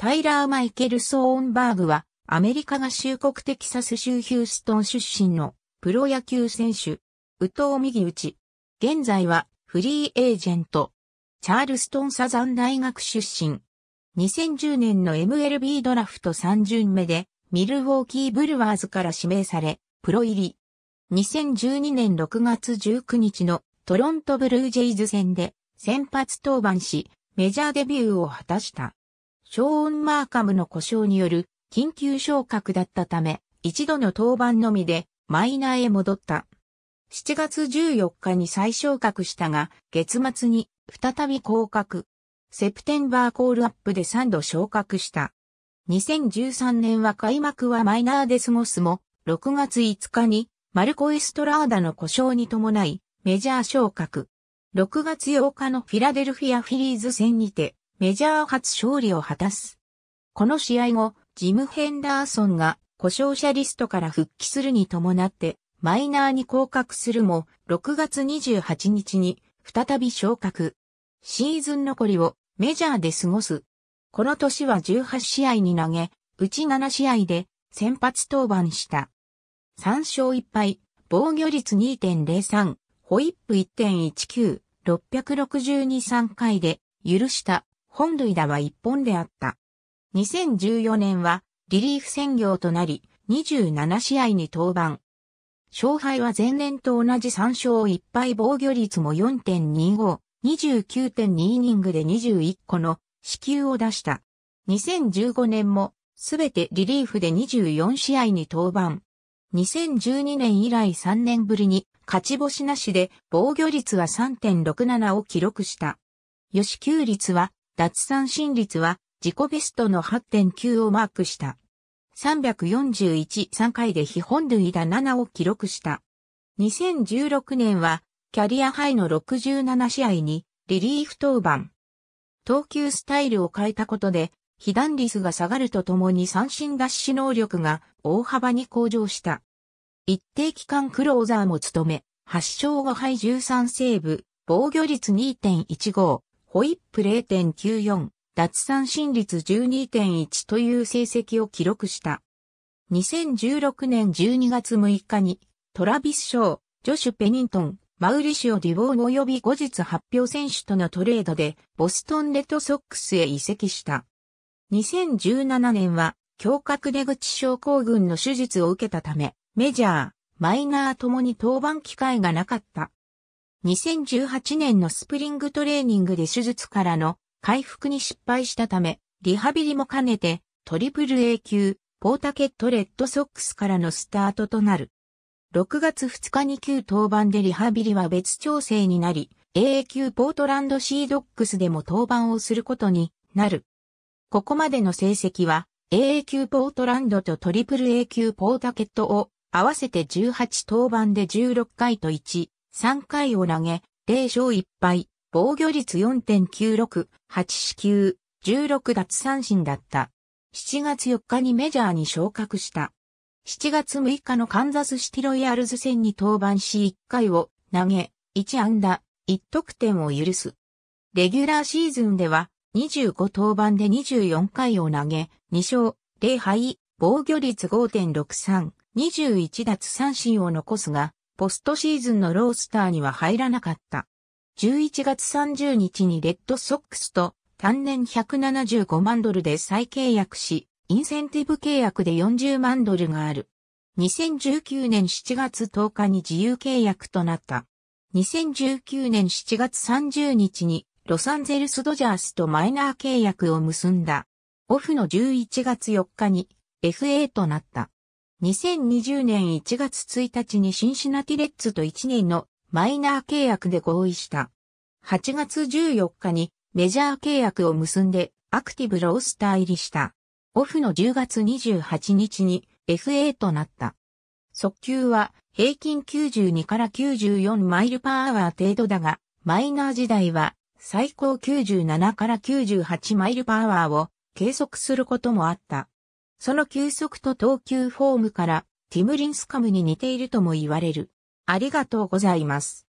タイラー・マイケル・ソーンバーグは、アメリカ合衆国テキサス州ヒューストン出身のプロ野球選手、宇藤右打ち。現在はフリーエージェント、チャールストンサザン大学出身。2010年の MLB ドラフト3巡目で、ミルウォーキー・ブルワーズから指名され、プロ入り。2012年6月19日のトロントブルージェイズ戦で先発登板し、メジャーデビューを果たした。ショーン・マーカムの故障による緊急昇格だったため、一度の登板のみでマイナーへ戻った。7月14日に再昇格したが、月末に再び降格。セプテンバーコールアップで3度昇格した。2013年は開幕はマイナーで過ごすも、6月5日にマルコ・エストラーダの故障に伴いメジャー昇格。6月8日のフィラデルフィアフィリーズ戦にてメジャー初勝利を果たす。この試合後、ジム・ヘンダーソンが故障者リストから復帰するに伴ってマイナーに降格するも、6月28日に再び昇格。シーズン残りをメジャーで過ごす。この年は18試合に投げ、うち7試合で先発登板した。3勝1敗、防御率2.03、ホイップ1.19、662 3回で許した本塁打は1本であった。2014年はリリーフ専業となり、27試合に登板。勝敗は前年と同じ3勝1敗防御率も4.25、29.2イニングで21個の支給を出した。2015年もすべてリリーフで24試合に登板。2012年以来3年ぶりに勝ち星なしで防御率は3.67を記録した。予支率は奪三振率は自己ベストの8.9をマークした。341-3回で非本塁打7を記録した。2016年はキャリアハイの67試合にリリーフ登板。投球スタイルを変えたことで被弾率が下がるとともに三振奪取能力が大幅に向上した。一定期間クローザーも務め、8勝5敗13セーブ、防御率2.15、ホイップ0.94、奪三振率12.1という成績を記録した。2016年12月6日に、トラビス・ショー、ジョシュ・ペニントン、マウリシオ・デュボーン及び後日発表選手とのトレードで、ボストン・レッドソックスへ移籍した。2017年は、胸郭出口症候群の手術を受けたため、メジャー、マイナーともに登板機会がなかった。2018年のスプリングトレーニングで手術からの回復に失敗したため、リハビリも兼ねて、トリプル A 級、ポータケットレッドソックスからのスタートとなる。6月2日に旧登板でリハビリは別調整になり、AA 級ポートランドシードックスでも登板をすることになる。ここまでの成績は、AA 級ポートランドとトリプル A 級ポータケットを合わせて18登板で16回と1 3回を投げ、0勝1敗、防御率4.96、8四球、16奪三振だった。7月4日にメジャーに昇格した。7月6日のカンザスシティロイヤルズ戦に登板し1回を投げ、1安打、1得点を許す。レギュラーシーズンでは25登板で24回を投げ、2勝、0敗、防御率5.63、21奪三振を残すが、ポストシーズンのロースターには入らなかった。11月30日にレッドソックスと単年175万ドルで再契約し、インセンティブ契約で40万ドルがある。2019年7月10日に自由契約となった。2019年7月30日にロサンゼルスドジャースとマイナー契約を結んだ。オフの11月4日に FA となった。2020年1月1日にシンシナティレッツと1年のマイナー契約で合意した。8月14日にメジャー契約を結んでアクティブロースター入りした。オフの10月28日に FA となった。速球は平均92から94マイルパーアワー程度だが、マイナー時代は最高97から98マイルパーアワーを計測することもあった。その球速と投球フォームからティムリンスカムに似ているとも言われる。ありがとうございます。